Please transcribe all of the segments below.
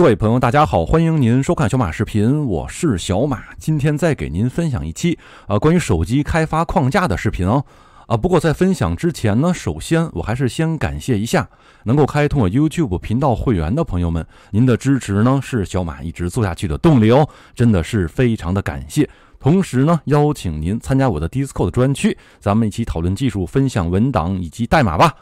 各位朋友，大家好，欢迎您收看小马视频，我是小马，今天再给您分享一期啊关于手机开发框架的视频哦。啊，不过在分享之前呢，首先我还是先感谢一下能够开通我 YouTube 频道会员的朋友们，您的支持呢是小马一直做下去的动力哦，真的是非常的感谢。同时呢，邀请您参加我的 Discord 专区，咱们一起讨论技术、分享文档以及代码吧。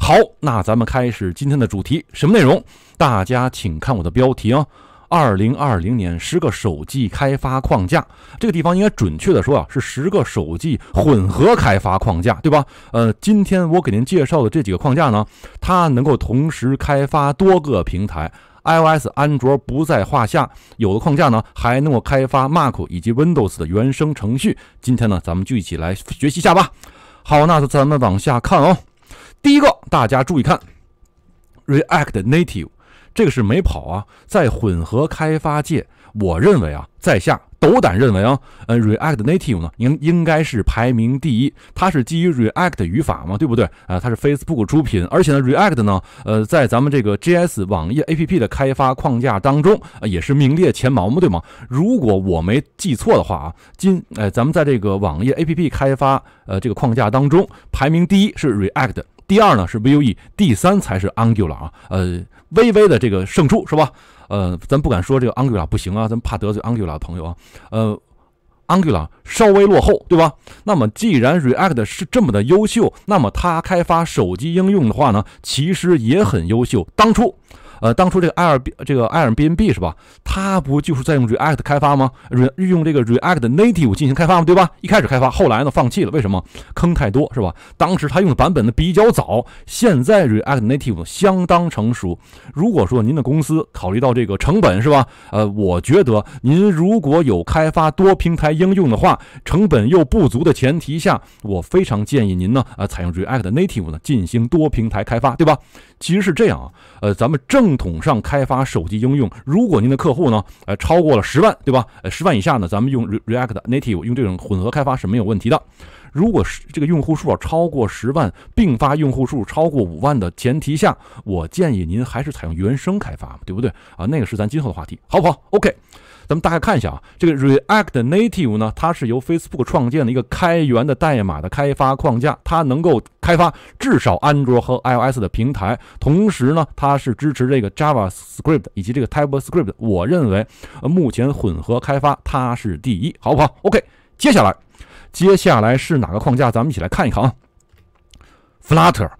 好，那咱们开始今天的主题，什么内容？大家请看我的标题啊，二零二零年十个手机开发框架。这个地方应该准确的说啊，是十个手机混合开发框架，对吧？呃，今天我给您介绍的这几个框架呢，它能够同时开发多个平台，iOS、安卓不在话下。有的框架呢，还能够开发 Mac 以及 Windows 的原生程序。今天呢，咱们就一起来学习一下吧。好，那咱们往下看哦。第一个，大家注意看，React Native，这个是没跑啊！在混合开发界，我认为啊，在下斗胆认为啊，呃，React Native 呢应应该是排名第一。它是基于 React 语法嘛，对不对啊？它是 Facebook 出品，而且呢，React 呢，呃，在咱们这个 JS 网页 APP 的开发框架当中也是名列前茅嘛，对吗？如果我没记错的话啊，今哎，咱们在这个网页 APP 开发呃这个框架当中排名第一是 React。第二呢是 Vue，第三才是 Angular 啊，呃，微微的这个胜出是吧？呃，咱不敢说这个 Angular 不行啊，咱们怕得罪 Angular 的朋友啊，呃，Angular 稍微落后，对吧？那么既然 React 是这么的优秀，那么它开发手机应用的话呢，其实也很优秀。当初。呃，当初这个 Airb 这个 Airbnb 是吧？它不就是在用 React 开发吗？用用这个 React Native 进行开发吗？对吧？一开始开发，后来呢放弃了，为什么？坑太多是吧？当时它用的版本呢比较早，现在 React Native 相当成熟。如果说您的公司考虑到这个成本是吧？呃，我觉得您如果有开发多平台应用的话，成本又不足的前提下，我非常建议您呢，呃，采用 React Native 呢进行多平台开发，对吧？其实是这样啊，呃，咱们正。系统上开发手机应用，如果您的客户呢，呃，超过了十万，对吧？呃，十万以下呢，咱们用 React Native，用这种混合开发是没有问题的。如果是这个用户数超过十万，并发用户数超过五万的前提下，我建议您还是采用原生开发嘛，对不对？啊，那个是咱今后的话题，好不好？OK。咱们大概看一下啊，这个 React Native 呢，它是由 Facebook 创建的一个开源的代码的开发框架，它能够开发至少安卓和 iOS 的平台，同时呢，它是支持这个 JavaScript 以及这个 TypeScript。我认为，呃，目前混合开发它是第一，好不好？OK，接下来，接下来是哪个框架？咱们一起来看一看啊，Flutter。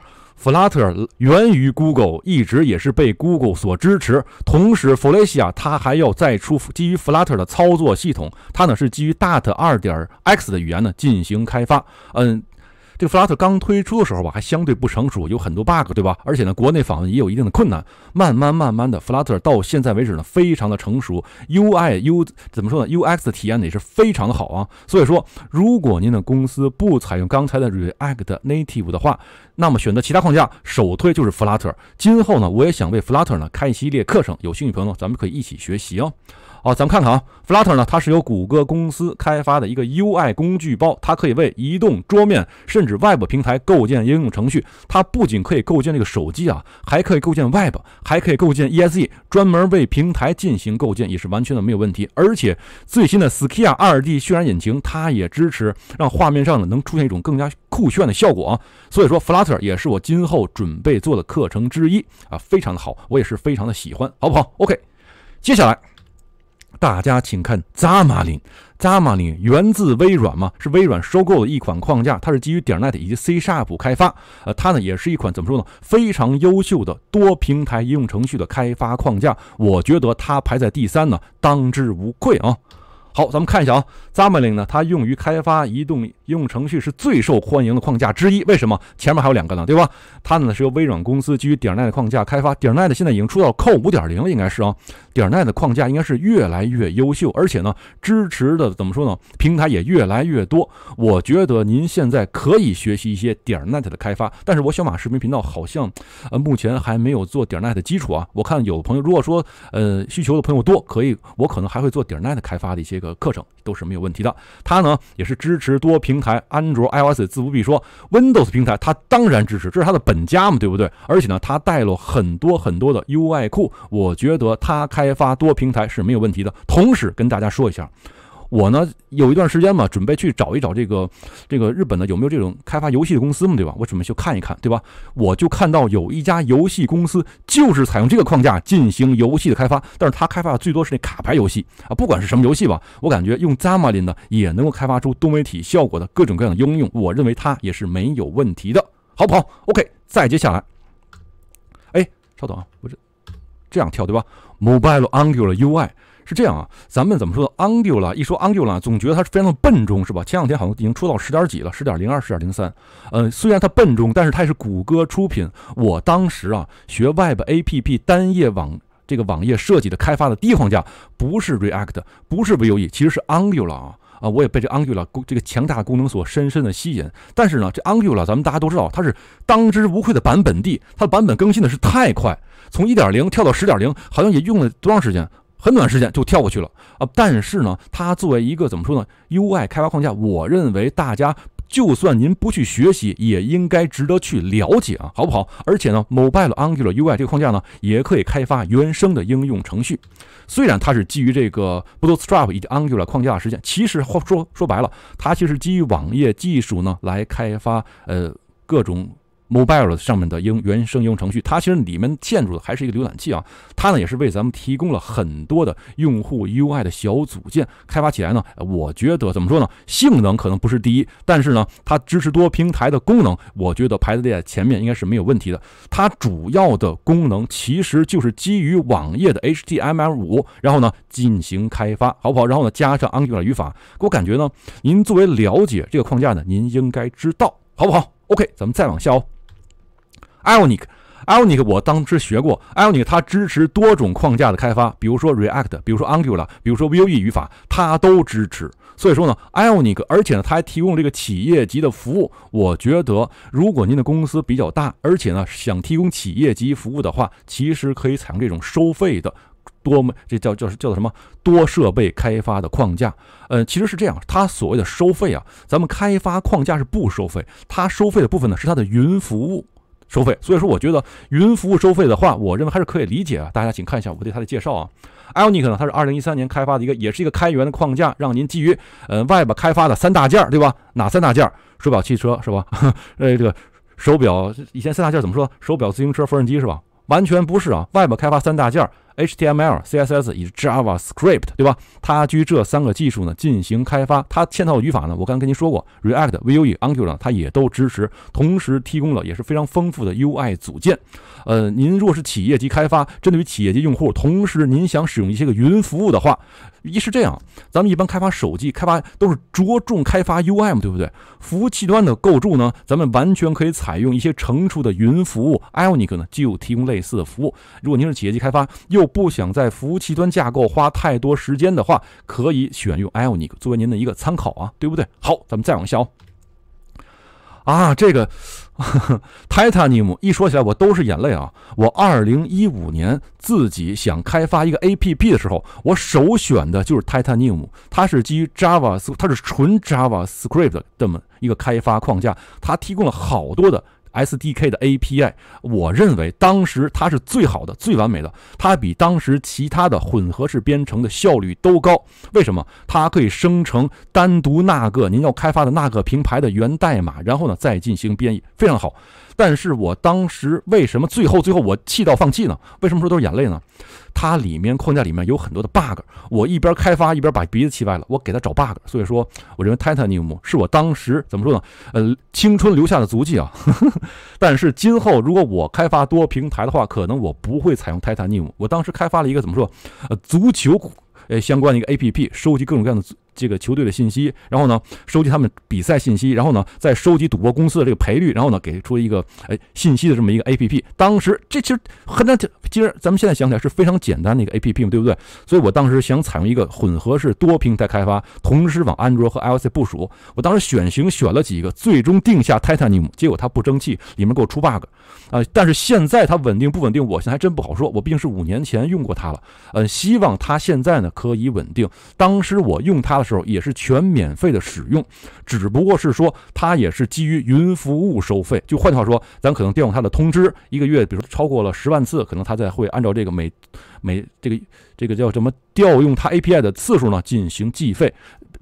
Flutter 源于 Google，一直也是被 Google 所支持。同时 f l e t i a 它还要再出基于 Flutter 的操作系统，它呢是基于 Dart 2 x 的语言呢进行开发。嗯。这个 Flutter 刚推出的时候吧，还相对不成熟，有很多 bug，对吧？而且呢，国内访问也有一定的困难。慢慢慢慢的，Flutter 到现在为止呢，非常的成熟，UIU 怎么说呢？UX 的体验也是非常的好啊。所以说，如果您的公司不采用刚才的 React Native 的话，那么选择其他框架，首推就是 Flutter。今后呢，我也想为 Flutter 呢开一系列课程，有兴趣朋友咱们可以一起学习哦。哦，咱们看看啊，Flutter 呢，它是由谷歌公司开发的一个 UI 工具包，它可以为移动、桌面甚至 Web 平台构建应用程序。它不仅可以构建这个手机啊，还可以构建 Web，还可以构建 e s e 专门为平台进行构建也是完全的没有问题。而且最新的 Skia 2D 渲染引擎，它也支持让画面上呢能出现一种更加酷炫的效果啊。所以说，Flutter 也是我今后准备做的课程之一啊，非常的好，我也是非常的喜欢，好不好？OK，接下来。大家请看 z a m a r i n a m a r i n 源自微软嘛，是微软收购的一款框架，它是基于 .NET 以及 C# 开发。呃，它呢也是一款怎么说呢，非常优秀的多平台应用程序的开发框架。我觉得它排在第三呢，当之无愧啊。好，咱们看一下啊 z a m a r i n 呢，它用于开发移动。应用程序是最受欢迎的框架之一，为什么前面还有两个呢？对吧？它呢是由微软公司基于 .NET 框架开发，.NET 现在已经出到扣 e 5.0了，应该是啊。.NET 框架应该是越来越优秀，而且呢，支持的怎么说呢？平台也越来越多。我觉得您现在可以学习一些 .NET 的开发，但是我小马视频频道好像呃目前还没有做 .NET 基础啊。我看有朋友如果说呃需求的朋友多，可以我可能还会做 .NET 开发的一些个课程，都是没有问题的。它呢也是支持多平。台安卓、iOS 自不必说，Windows 平台它当然支持，这是它的本家嘛，对不对？而且呢，它带了很多很多的 UI 库，我觉得它开发多平台是没有问题的。同时跟大家说一下。我呢有一段时间嘛，准备去找一找这个这个日本的有没有这种开发游戏的公司嘛，对吧？我准备去看一看，对吧？我就看到有一家游戏公司就是采用这个框架进行游戏的开发，但是他开发的最多是那卡牌游戏啊，不管是什么游戏吧，我感觉用 Xamarin 呢也能够开发出多媒体效果的各种各样的应用，我认为它也是没有问题的，好不好？OK，再接下来，哎，稍等啊，我这这样跳对吧？Mobile Angular UI。是这样啊，咱们怎么说 Angular？一说 Angular，总觉得它是非常的笨重，是吧？前两天好像已经出到十点几了，十点零二、十点零三。嗯，虽然它笨重，但是它也是谷歌出品。我当时啊，学 Web App 单页网这个网页设计的开发的第一框架，不是 React，不是 Vue，其实是 Angular 啊啊！我也被这 Angular 这个强大的功能所深深的吸引。但是呢，这 Angular，咱们大家都知道，它是当之无愧的版本地，它的版本更新的是太快，从一点零跳到十点零，好像也用了多长时间？很短时间就跳过去了啊！但是呢，它作为一个怎么说呢？UI 开发框架，我认为大家就算您不去学习，也应该值得去了解啊，好不好？而且呢，Mobile Angular UI 这个框架呢，也可以开发原生的应用程序。虽然它是基于这个 Bootstrap 以及 Angular 框架实现，其实话说说白了，它其实基于网页技术呢来开发呃各种。m o b i l e 上面的应原生应用程序，它其实里面嵌入的还是一个浏览器啊，它呢也是为咱们提供了很多的用户 UI 的小组件，开发起来呢，我觉得怎么说呢，性能可能不是第一，但是呢，它支持多平台的功能，我觉得排在前面应该是没有问题的。它主要的功能其实就是基于网页的 HTML 五，然后呢进行开发，好不好？然后呢加上 Angular 语法，给我感觉呢，您作为了解这个框架呢，您应该知道，好不好？OK，咱们再往下哦。Ionic，Ionic，我当时学过 Ionic，它支持多种框架的开发，比如说 React，比如说 Angular，比如说 Vue 语法，它都支持。所以说呢，Ionic，而且呢，它还提供这个企业级的服务。我觉得，如果您的公司比较大，而且呢想提供企业级服务的话，其实可以采用这种收费的，多么这叫叫叫做什么多设备开发的框架？呃，其实是这样，它所谓的收费啊，咱们开发框架是不收费，它收费的部分呢是它的云服务。收费，所以说我觉得云服务收费的话，我认为还是可以理解啊。大家请看一下我对它的介绍啊。Ionic 呢，它是二零一三年开发的一个，也是一个开源的框架，让您基于呃 Web 开发的三大件儿，对吧？哪三大件儿？手表、汽车是吧？哎，这个手表以前三大件怎么说？手表、自行车、缝纫机是吧？完全不是啊，Web 开发三大件儿。HTML、CSS 以及 JavaScript，对吧？它基于这三个技术呢进行开发。它嵌套的语法呢，我刚跟您说过，React、Vue、Angular 它也都支持，同时提供了也是非常丰富的 UI 组件。呃，您若是企业级开发，针对于企业级用户，同时您想使用一些个云服务的话，一是这样，咱们一般开发手机开发都是着重开发 UI 嘛，对不对？服务器端的构筑呢，咱们完全可以采用一些成熟的云服务，Ionic 呢就提供类似的服务。如果您是企业级开发，又不想在服务器端架构花太多时间的话，可以选用 Ionic 作为您的一个参考啊，对不对？好，咱们再往下哦。啊，这个 Titanium 一说起来我都是眼泪啊！我2015年自己想开发一个 APP 的时候，我首选的就是 Titanium，它是基于 JavaS 它是纯 JavaScript 的这么一个开发框架，它提供了好多的。SDK 的 API，我认为当时它是最好的、最完美的，它比当时其他的混合式编程的效率都高。为什么？它可以生成单独那个您要开发的那个平台的源代码，然后呢再进行编译，非常好。但是我当时为什么最后最后我气到放弃呢？为什么说都是眼泪呢？它里面框架里面有很多的 bug，我一边开发一边把鼻子气歪了。我给他找 bug，所以说我认为 Titanium 是我当时怎么说呢？呃，青春留下的足迹啊。但是今后如果我开发多平台的话，可能我不会采用 Titanium。我当时开发了一个怎么说？呃，足球呃相关的一个 APP，收集各种各样的。这个球队的信息，然后呢收集他们比赛信息，然后呢再收集赌博公司的这个赔率，然后呢给出一个哎信息的这么一个 A P P。当时这其实很难，其实咱们现在想起来是非常简单的一个 A P P 嘛，对不对？所以我当时想采用一个混合式多平台开发，同时往安卓和 I O S 部署。我当时选型选了几个，最终定下 Titanium，结果它不争气，里面给我出 bug 啊！但是现在它稳定不稳定，我现在还真不好说。我毕竟是五年前用过它了，嗯，希望它现在呢可以稳定。当时我用它的时候。时候也是全免费的使用，只不过是说它也是基于云服务收费。就换句话说，咱可能调用它的通知，一个月，比如说超过了十万次，可能它在会按照这个每每这个这个叫什么调用它 API 的次数呢进行计费。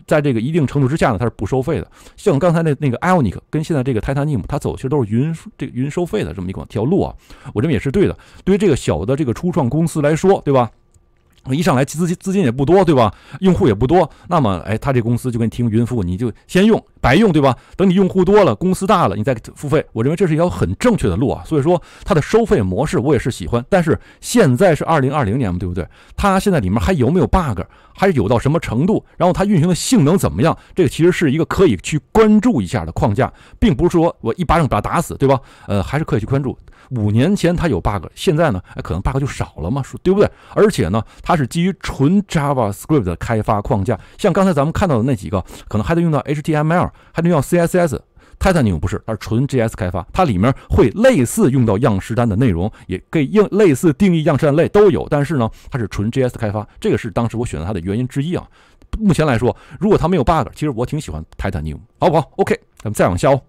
在这个一定程度之下呢，它是不收费的。像刚才那那个 Ionic 跟现在这个 Titanium，它走其实都是云这个云收费的这么一条路啊。我认为也是对的。对于这个小的这个初创公司来说，对吧？一上来资金资金也不多，对吧？用户也不多，那么，哎，他这公司就给你提供云服务，你就先用，白用，对吧？等你用户多了，公司大了，你再付费。我认为这是一条很正确的路啊。所以说，它的收费模式我也是喜欢。但是现在是二零二零年嘛，对不对？它现在里面还有没有 bug，还有到什么程度？然后它运行的性能怎么样？这个其实是一个可以去关注一下的框架，并不是说我一巴掌把它打死，对吧？呃，还是可以去关注。五年前它有 bug，现在呢，哎，可能 bug 就少了嘛，说对不对？而且呢，它是基于纯 JavaScript 的开发框架，像刚才咱们看到的那几个，可能还得用到 HTML，还得用 CSS。Titanium 不是，它是纯 JS 开发，它里面会类似用到样式单的内容，也可以用类似定义样式单类都有，但是呢，它是纯 JS 开发，这个是当时我选择它的原因之一啊。目前来说，如果它没有 bug，其实我挺喜欢 Titanium，好不好？OK，咱们再往下哦。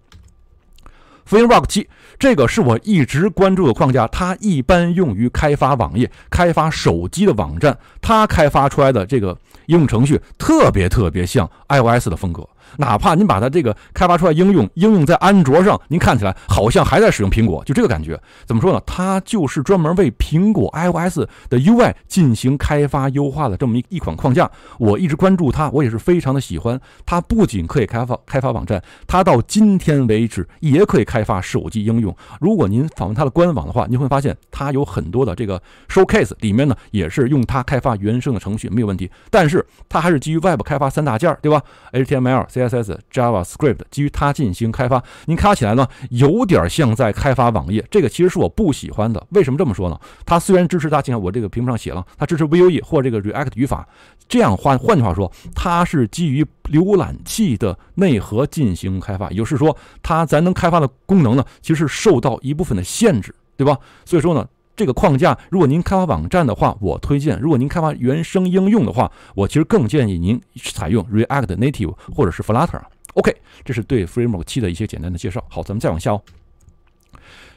f i n r o c r 七，这个是我一直关注的框架，它一般用于开发网页、开发手机的网站，它开发出来的这个应用程序特别特别像 iOS 的风格。哪怕您把它这个开发出来应用应用在安卓上，您看起来好像还在使用苹果，就这个感觉。怎么说呢？它就是专门为苹果 iOS 的 UI 进行开发优化的这么一一款框架。我一直关注它，我也是非常的喜欢它。不仅可以开发开发网站，它到今天为止也可以开发手机应用。如果您访问它的官网的话，您会发现它有很多的这个 showcase，里面呢也是用它开发原生的程序没有问题。但是它还是基于 Web 开发三大件儿，对吧？HTML。CSS、JavaScript 基于它进行开发，您开发起来呢，有点像在开发网页。这个其实是我不喜欢的。为什么这么说呢？它虽然支持大家端，我这个屏幕上写了，它支持 Vue 或这个 React 语法。这样换换句话说，它是基于浏览器的内核进行开发，也就是说，它咱能开发的功能呢，其实受到一部分的限制，对吧？所以说呢。这个框架，如果您开发网站的话，我推荐；如果您开发原生应用的话，我其实更建议您采用 React Native 或者是 Flutter。OK，这是对 Framework 七的一些简单的介绍。好，咱们再往下哦。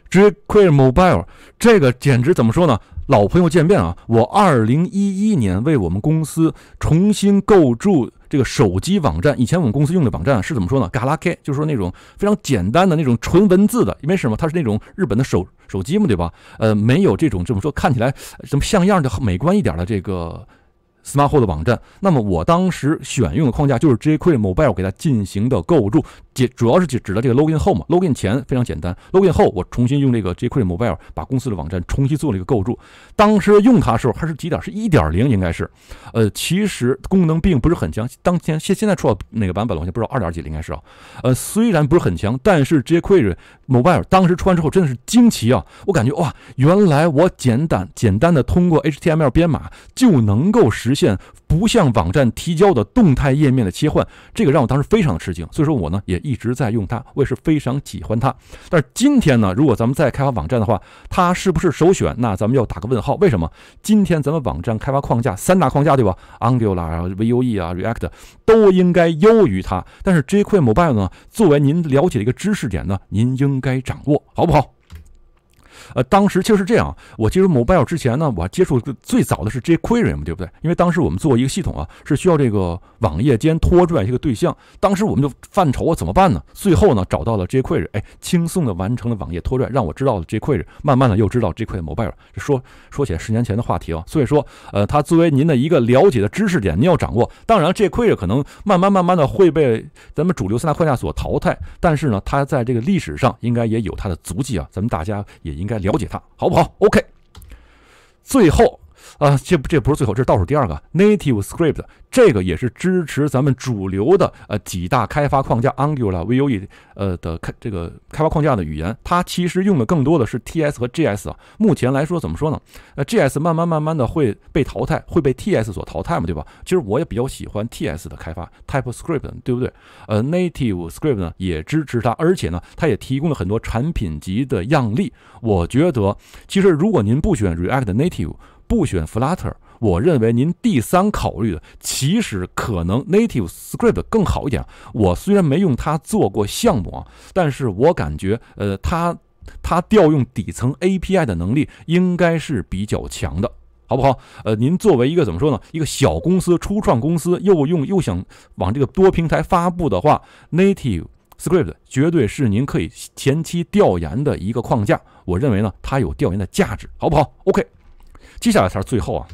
j q u e r y Mobile，这个简直怎么说呢？老朋友见面啊！我二零一一年为我们公司重新构筑。这个手机网站，以前我们公司用的网站是怎么说呢？a 拉 y 就是说那种非常简单的那种纯文字的，因为什么？它是那种日本的手手机嘛，对吧？呃，没有这种怎么说看起来什么像样的美观一点的这个。SmartHome 的网站，那么我当时选用的框架就是 jQuery Mobile，给它进行的构筑。解主要是指的这个 Login 后嘛。Login 前非常简单，Login 后我重新用这个 jQuery Mobile 把公司的网站重新做了一个构筑。当时用它的时候还是几点，是一点零应该是。呃，其实功能并不是很强。当前现现在出了哪个版本了？我先不知道二点几了应该是啊。呃，虽然不是很强，但是 jQuery Mobile 当时穿之后真的是惊奇啊！我感觉哇，原来我简单简单的通过 HTML 编码就能够实。实现不向网站提交的动态页面的切换，这个让我当时非常吃惊。所以说我呢也一直在用它，我也是非常喜欢它。但是今天呢，如果咱们再开发网站的话，它是不是首选？那咱们要打个问号。为什么？今天咱们网站开发框架三大框架对吧？Angular 啊、Vue 啊、React 都应该优于它。但是 jQuery Mobile 呢，作为您了解的一个知识点呢，您应该掌握，好不好？呃，当时就是这样。我接触 Mobile 之前呢，我接触最早的是 jQuery，对不对？因为当时我们做一个系统啊，是需要这个网页间拖拽一个对象。当时我们就犯愁啊，怎么办呢？最后呢，找到了 jQuery，哎，轻松的完成了网页拖拽，让我知道了 jQuery。慢慢的又知道 jQuery Mobile。说说起来十年前的话题啊。所以说，呃，它作为您的一个了解的知识点，您要掌握。当然，jQuery 可能慢慢慢慢的会被咱们主流三大框架所淘汰，但是呢，它在这个历史上应该也有它的足迹啊。咱们大家也应该。来了解他，好不好？OK，最后。啊，这这不是最后，这是倒数第二个 Native Script，这个也是支持咱们主流的呃几大开发框架 Angular、Vue 呃的开这个开发框架的语言，它其实用的更多的是 TS 和 GS 啊。目前来说，怎么说呢？呃，GS 慢慢慢慢的会被淘汰，会被 TS 所淘汰嘛，对吧？其实我也比较喜欢 TS 的开发，TypeScript 对不对？呃，Native Script 呢也支持它，而且呢，它也提供了很多产品级的样例。我觉得，其实如果您不选 React Native，不选 Flutter，我认为您第三考虑的其实可能 Native Script 更好一点。我虽然没用它做过项目啊，但是我感觉呃它它调用底层 API 的能力应该是比较强的，好不好？呃，您作为一个怎么说呢？一个小公司、初创公司，又用又想往这个多平台发布的话，Native Script 绝对是您可以前期调研的一个框架。我认为呢，它有调研的价值，好不好？OK。接下来才是最后啊！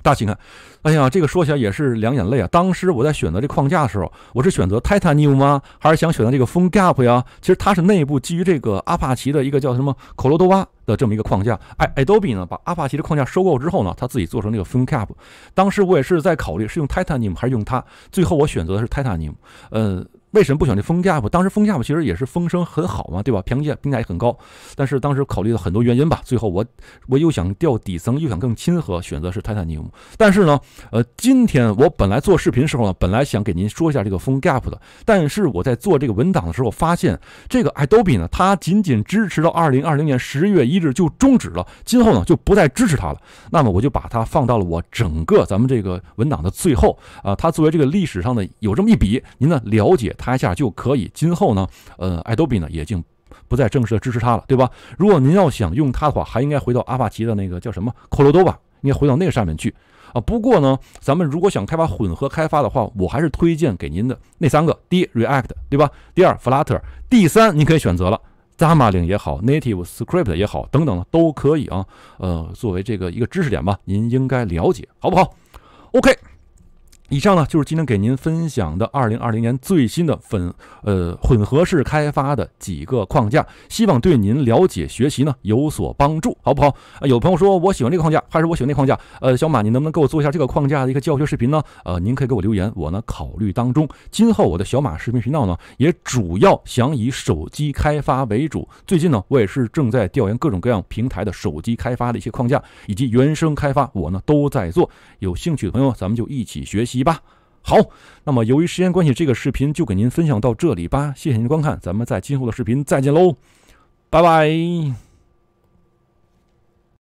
大家请看，哎呀，这个说起来也是两眼泪啊。当时我在选择这框架的时候，我是选择 Titanium 吗？还是想选择这个 h o n e Gap 呀？其实它是内部基于这个阿帕奇的一个叫什么 c o 多 e d a 的这么一个框架。哎 Adobe 呢，把阿帕奇的框架收购之后呢，他自己做成那个 h o n e Gap。当时我也是在考虑是用 Titanium 还是用它，最后我选择的是 Titanium。嗯。为什么不选这封 gap？当时封 gap 其实也是风声很好嘛，对吧？评价评价也很高，但是当时考虑到很多原因吧，最后我我又想掉底层，又想更亲和，选择是 titanium。但是呢，呃，今天我本来做视频的时候呢，本来想给您说一下这个封 gap 的，但是我在做这个文档的时候发现，这个 adobe 呢，它仅仅支持到二零二零年十月一日就终止了，今后呢就不再支持它了。那么我就把它放到了我整个咱们这个文档的最后啊，它作为这个历史上的有这么一笔，您呢了解。它一下就可以，今后呢，呃，Adobe 呢也已经不再正式的支持它了，对吧？如果您要想用它的话，还应该回到阿帕奇的那个叫什么？o o d o 吧，应该回到那个上面去啊。不过呢，咱们如果想开发混合开发的话，我还是推荐给您的那三个：第一，React，对吧？第二，Flutter，第三，您可以选择了 z a m a l i n 也好，Native Script 也好，等等的都可以啊。呃，作为这个一个知识点吧，您应该了解，好不好？OK。以上呢就是今天给您分享的二零二零年最新的粉呃混合式开发的几个框架，希望对您了解学习呢有所帮助，好不好？啊，有朋友说我喜欢这个框架，还是我喜欢那框架？呃，小马，你能不能给我做一下这个框架的一个教学视频呢？呃，您可以给我留言，我呢考虑当中。今后我的小马视频频道呢，也主要想以手机开发为主。最近呢，我也是正在调研各种各样平台的手机开发的一些框架以及原生开发，我呢都在做。有兴趣的朋友，咱们就一起学习。吧，好，那么由于时间关系，这个视频就给您分享到这里吧，谢谢您观看，咱们在今后的视频再见喽，拜拜。